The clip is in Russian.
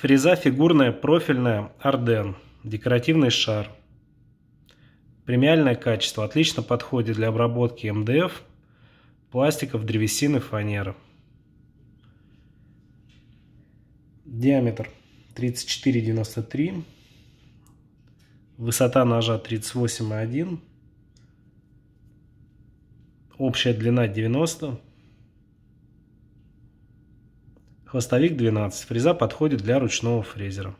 Фреза фигурная, профильная, Арден. Декоративный шар. Премиальное качество. Отлично подходит для обработки МДФ, пластиков, древесины, фанеры. Диаметр 34,93. Высота ножа 38,1. Общая длина 90 Хвостовик 12. Фреза подходит для ручного фрезера.